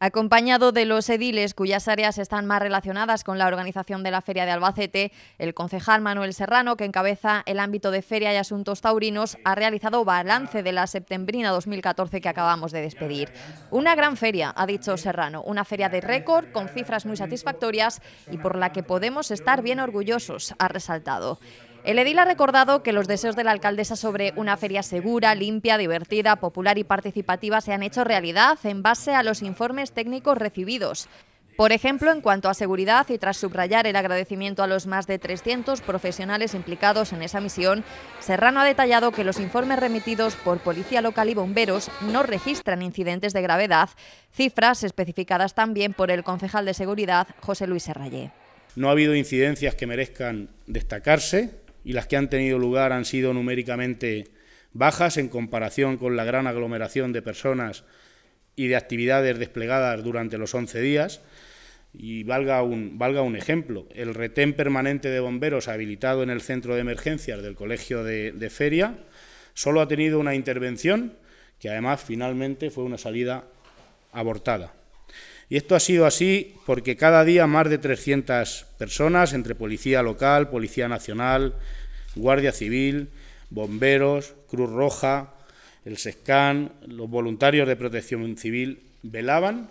Acompañado de los ediles, cuyas áreas están más relacionadas con la organización de la Feria de Albacete, el concejal Manuel Serrano, que encabeza el ámbito de Feria y Asuntos Taurinos, ha realizado balance de la septembrina 2014 que acabamos de despedir. Una gran feria, ha dicho Serrano, una feria de récord, con cifras muy satisfactorias y por la que podemos estar bien orgullosos, ha resaltado. El edil ha recordado que los deseos de la alcaldesa sobre una feria segura, limpia, divertida, popular y participativa se han hecho realidad en base a los informes técnicos recibidos. Por ejemplo, en cuanto a seguridad y tras subrayar el agradecimiento a los más de 300 profesionales implicados en esa misión, Serrano ha detallado que los informes remitidos por Policía Local y Bomberos no registran incidentes de gravedad, cifras especificadas también por el concejal de Seguridad, José Luis Serrallé. No ha habido incidencias que merezcan destacarse, y las que han tenido lugar han sido numéricamente bajas en comparación con la gran aglomeración de personas y de actividades desplegadas durante los 11 días. Y valga un, ejemplo, el retén permanente de bomberos habilitado en el centro de emergencias del Colegio de Feria solo ha tenido una intervención que además finalmente fue una salida abortada. Y esto ha sido así porque cada día más de 300 personas, entre policía local, policía nacional, guardia civil, bomberos, Cruz Roja, el SESCAN, los voluntarios de protección civil, velaban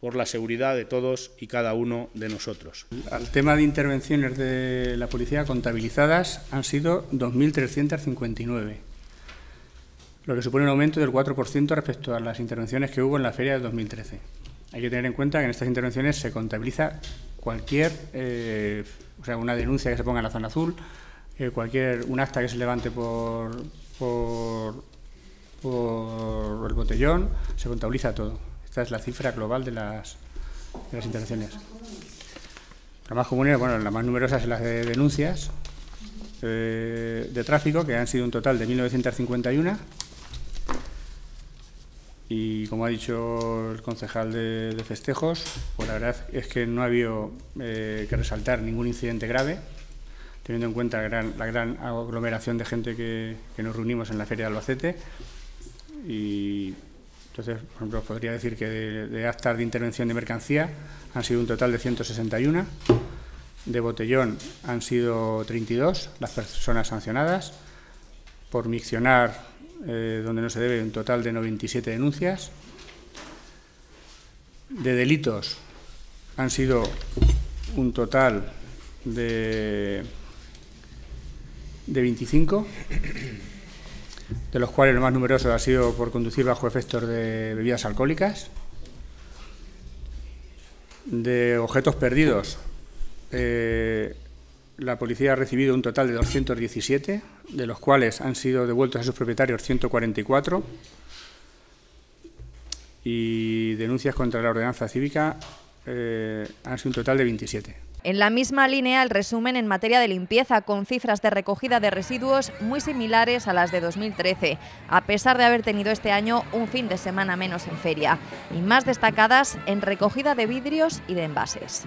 por la seguridad de todos y cada uno de nosotros. Al tema de intervenciones de la policía contabilizadas han sido 2.359, lo que supone un aumento del 4% respecto a las intervenciones que hubo en la feria de 2013. Hay que tener en cuenta que en estas intervenciones se contabiliza cualquier, eh, o sea, una denuncia que se ponga en la zona azul, eh, cualquier, un acta que se levante por, el botellón, se contabiliza todo. Esta es la cifra global de las, de las intervenciones. La más común, bueno, la más numerosa es la de denuncias eh, de tráfico, que han sido un total de 1951 y como ha dicho el concejal de, festejos, pues la verdad es que no ha habido eh, que resaltar ningún incidente grave, teniendo en cuenta la gran, aglomeración de gente que, nos reunimos en la Feria de Albacete. Y entonces, por ejemplo, podría decir que de actas de intervención de mercancía han sido un total de 161, de botellón han sido 32 las personas sancionadas, por miccionar eh, donde no se debe un total de 97 denuncias. De delitos han sido un total de, de 25, de los cuales lo más numeroso ha sido por conducir bajo efectos de bebidas alcohólicas. De objetos perdidos eh, la policía ha recibido un total de 217, de los cuales han sido devueltos a sus propietarios 144. Y denuncias contra la ordenanza cívica eh, han sido un total de 27. En la misma línea, el resumen en materia de limpieza, con cifras de recogida de residuos muy similares a las de 2013, a pesar de haber tenido este año un fin de semana menos en feria, y más destacadas en recogida de vidrios y de envases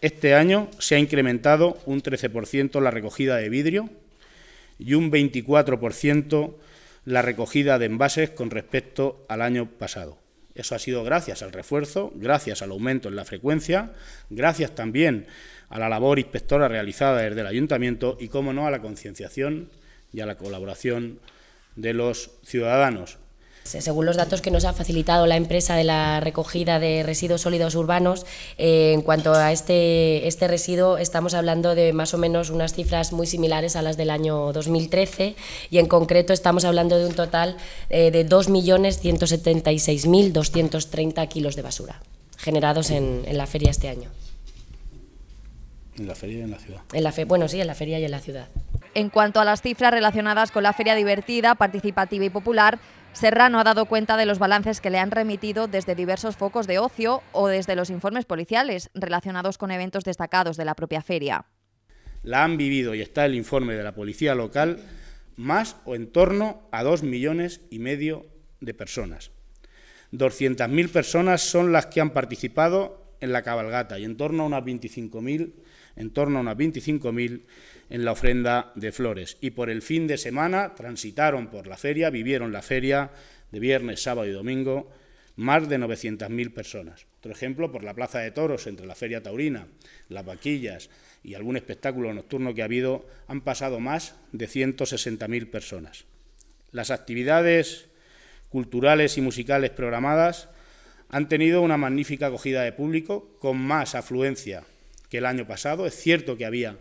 este año se ha incrementado un 13% la recogida de vidrio y un 24% la recogida de envases con respecto al año pasado. Eso ha sido gracias al refuerzo, gracias al aumento en la frecuencia, gracias también a la labor inspectora realizada desde el ayuntamiento y, como no, a la concienciación y a la colaboración de los ciudadanos. Según los datos que nos ha facilitado la empresa de la recogida de residuos sólidos urbanos, eh, en cuanto a este, este, residuo, estamos hablando de más o menos unas cifras muy similares a las del año 2013 y en concreto estamos hablando de un total eh, de 2.176.230 kilos de basura generados en, la feria este año. En la feria y en la ciudad. En la bueno, sí, en la feria y en la ciudad. En cuanto a las cifras relacionadas con la feria divertida, participativa y popular, Serrano ha dado cuenta de los balances que le han remitido desde diversos focos de ocio o desde los informes policiales relacionados con eventos destacados de la propia feria. La han vivido y está el informe de la policía local más o en torno a dos millones y medio de personas. 200.000 personas son las que han participado en la cabalgata y en torno a unas 25.000 en torno a unas 25.000 en la ofrenda de flores. Y por el fin de semana transitaron por la feria, vivieron la feria de viernes, sábado y domingo, más de 900.000 personas. Otro ejemplo, por la Plaza de Toros, entre la Feria Taurina, las vaquillas y algún espectáculo nocturno que ha habido, han pasado más de 160.000 personas. Las actividades culturales y musicales programadas han tenido una magnífica acogida de público, con más afluencia el año pasado. Es cierto que había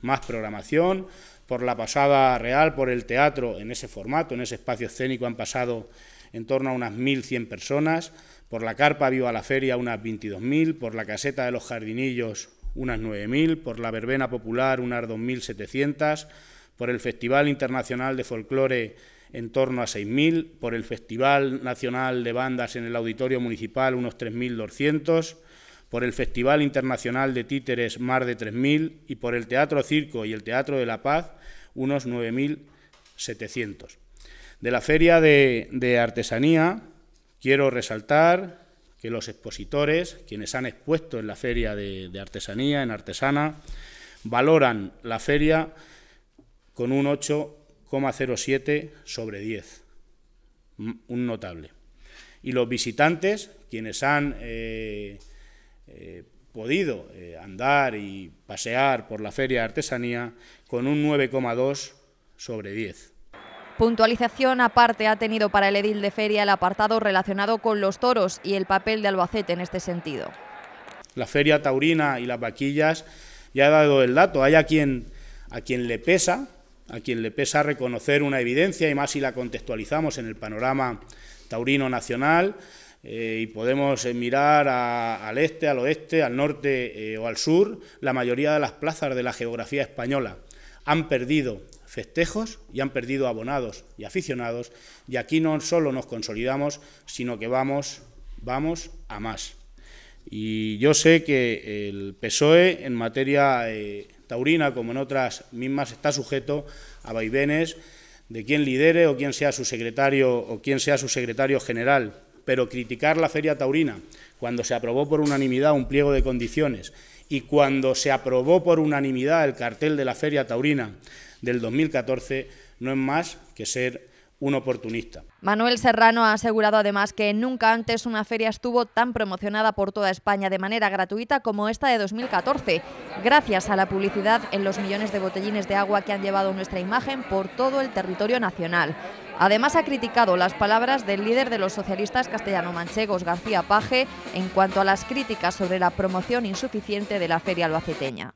más programación. Por la pasada real, por el teatro, en ese formato, en ese espacio escénico, han pasado en torno a unas 1.100 personas. Por la carpa Viva la Feria, unas 22.000. Por la caseta de los jardinillos, unas 9.000. Por la verbena popular, unas 2.700. Por el Festival Internacional de Folclore, en torno a 6.000. Por el Festival Nacional de Bandas en el Auditorio Municipal, unos 3.200 por el Festival Internacional de Títeres más de 3.000 y por el Teatro Circo y el Teatro de la Paz unos 9.700. De la Feria de, Artesanía quiero resaltar que los expositores, quienes han expuesto en la Feria de, Artesanía, en Artesana, valoran la feria con un 8,07 sobre 10, un notable. Y los visitantes, quienes han eh, eh, podido eh, andar y pasear por la feria de artesanía con un 9,2 sobre 10. Puntualización aparte ha tenido para el edil de feria el apartado relacionado con los toros y el papel de Albacete en este sentido. La feria taurina y las vaquillas ya ha dado el dato. Hay a quien, a quien le pesa, a quien le pesa reconocer una evidencia y más si la contextualizamos en el panorama taurino nacional. Eh, y podemos eh, mirar al este, al oeste, al norte eh, o al sur, la mayoría de las plazas de la geografía española han perdido festejos y han perdido abonados y aficionados y aquí no solo nos consolidamos, sino que vamos, vamos a más. Y yo sé que el PSOE en materia taurina, como en otras mismas, está sujeto a vaivenes de quien lidere o quién sea su secretario o quién sea su secretario general pero criticar la Feria Taurina, cuando se aprobó por unanimidad un pliego de condiciones y cuando se aprobó por unanimidad el cartel de la Feria Taurina del 2014, no es más que ser un oportunista. Manuel Serrano ha asegurado además que nunca antes una feria estuvo tan promocionada por toda España de manera gratuita como esta de 2014, gracias a la publicidad en los millones de botellines de agua que han llevado nuestra imagen por todo el territorio nacional. Además ha criticado las palabras del líder de los socialistas castellano-manchegos, García Paje, en cuanto a las críticas sobre la promoción insuficiente de la feria albaceteña.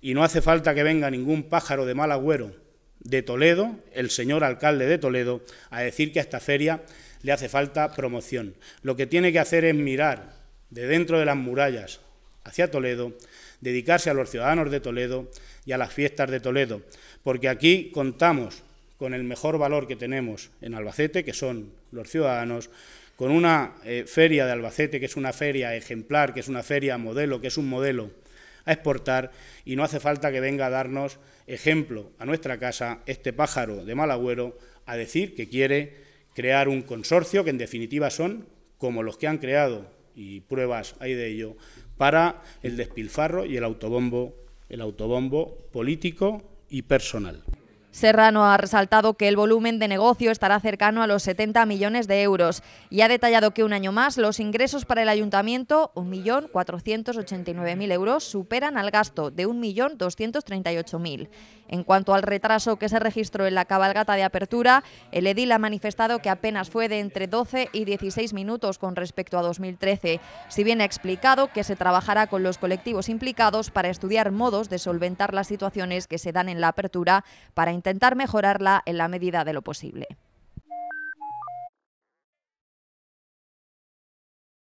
Y no hace falta que venga ningún pájaro de mal agüero de Toledo, el señor alcalde de Toledo, a decir que a esta feria le hace falta promoción. Lo que tiene que hacer es mirar de dentro de las murallas hacia Toledo, dedicarse a los ciudadanos de Toledo y a las fiestas de Toledo, porque aquí contamos con el mejor valor que tenemos en Albacete, que son los ciudadanos, con una eh, feria de Albacete, que es una feria ejemplar, que es una feria modelo, que es un modelo a exportar, y no hace falta que venga a darnos ejemplo a nuestra casa este pájaro de mal agüero a decir que quiere crear un consorcio, que en definitiva son como los que han creado, y pruebas hay de ello, para el despilfarro y el autobombo, el autobombo político y personal. Serrano ha resaltado que el volumen de negocio estará cercano a los 70 millones de euros y ha detallado que un año más los ingresos para el ayuntamiento, 1.489.000 euros, superan al gasto de 1.238.000. En cuanto al retraso que se registró en la cabalgata de apertura, el edil ha manifestado que apenas fue de entre 12 y 16 minutos con respecto a 2013, si bien ha explicado que se trabajará con los colectivos implicados para estudiar modos de solventar las situaciones que se dan en la apertura para intentar mejorarla en la medida de lo posible.